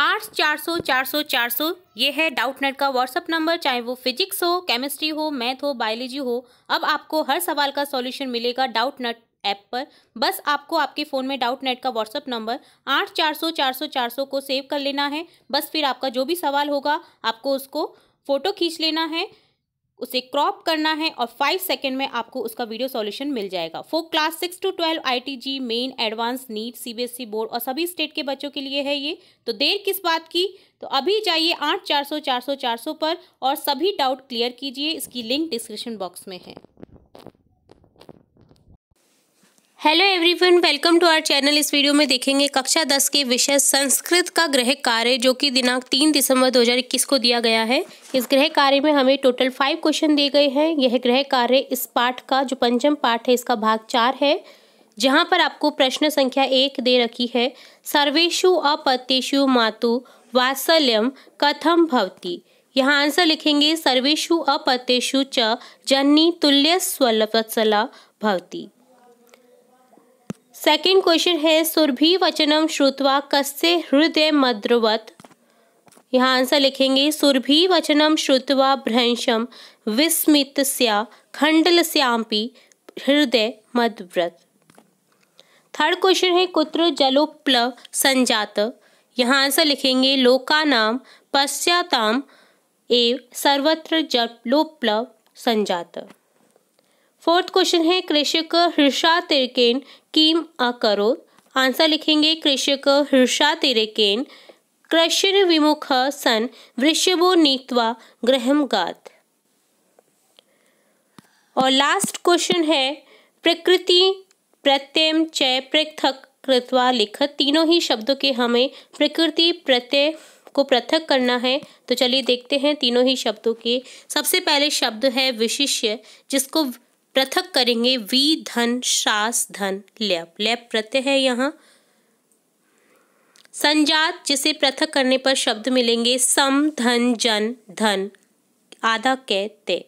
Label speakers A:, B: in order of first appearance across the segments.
A: आठ चार सौ चार सौ चार सौ ये है डाउट नेट का व्हाट्सअप नंबर चाहे वो फिजिक्स हो केमिस्ट्री हो मैथ हो बायोलॉजी हो अब आपको हर सवाल का सॉल्यूशन मिलेगा डाउट नेट ऐप पर बस आपको आपके फ़ोन में डाउट नेट का व्हाट्सअप नंबर आठ चार सौ चार सौ चार सौ को सेव कर लेना है बस फिर आपका जो भी सवाल होगा आपको उसको फ़ोटो खींच लेना है उसे क्रॉप करना है और फाइव सेकेंड में आपको उसका वीडियो सॉल्यूशन मिल जाएगा for class six to twelve IIT JEE main advanced NEET CBSE board और सभी स्टेट के बच्चों के लिए है ये तो देर किस बात की तो अभी जाइए आठ चार सौ चार सौ चार सौ पर और सभी डाउट क्लियर कीजिए इसकी लिंक डिस्क्रिप्शन बॉक्स में है hello everyone welcome to our channel इस वीडियो में देखेंगे कक्षा दस के विषय संस्कृत का गृह कार्य जो कि दिनांक तीन दिसंबर 2021 को दिया गया है इस गृह कार्य में हमें टोटल फाइव क्वेश्चन दिए गए हैं यह गृह कार्य इस पाठ का जो पंचम पाठ है इसका भाग चार है जहां पर आपको प्रश्न संख्या एक दे रखी है सर्वेशु अपत्यशु मातु वात्सल्यम कथम भवती यहाँ आंसर लिखेंगे सर्वेशु अपत्यशु च जननी तुल्य स्वलवत्सला भवती सेकंड क्वेश्चन है सुरभि वचनम श्रुतवा कस्य हृदय मद्रवत यहाँ आंसर लिखेंगे सुरभि वचनम श्रुतवा भ्रंशम विस्मित खंडल श्याम्पी हृदय मद्व्रत थर्ड क्वेश्चन है कुत्र जलोप्ल संजात यहाँ आंसर लिखेंगे लोकानाम पश्चाताम एव सर्वत्र जलोप्लव संजात फोर्थ क्वेश्चन है कृषक हृषा तिरकेन कीम अकरो आंसर लिखेंगे कृषक हृषा तिरकेन कृष्ण विमुख सन वृषभो नीतवा ग्रहम गात और लास्ट क्वेश्चन है प्रकृति प्रत्यय चय पृथक कृतवा लिखत तीनों ही शब्दों के हमें प्रकृति प्रत्यय को पृथक करना है तो चलिए देखते हैं तीनों ही शब्दों के सबसे पहले शब्द है विशिष्य जिसको पृथक करेंगे वी धन शास धन लैप लैप प्रत्यय है यहाँ संजात जिसे पृथक करने पर शब्द मिलेंगे सम धन जन धन आधा कै ते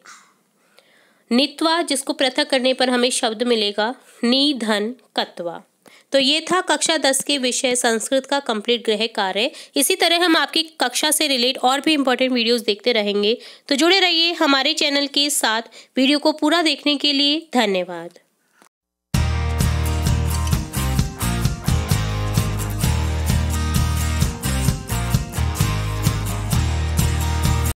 A: नित्वा जिसको पृथक करने पर हमें शब्द मिलेगा निधन कत्वा तो ये था कक्षा दस के विषय संस्कृत का कंप्लीट गृह कार्य इसी तरह हम आपकी कक्षा से रिलेट और भी इम्पोर्टेंट वीडियोस देखते रहेंगे तो जुड़े रहिए हमारे चैनल के साथ वीडियो को पूरा देखने के लिए धन्यवाद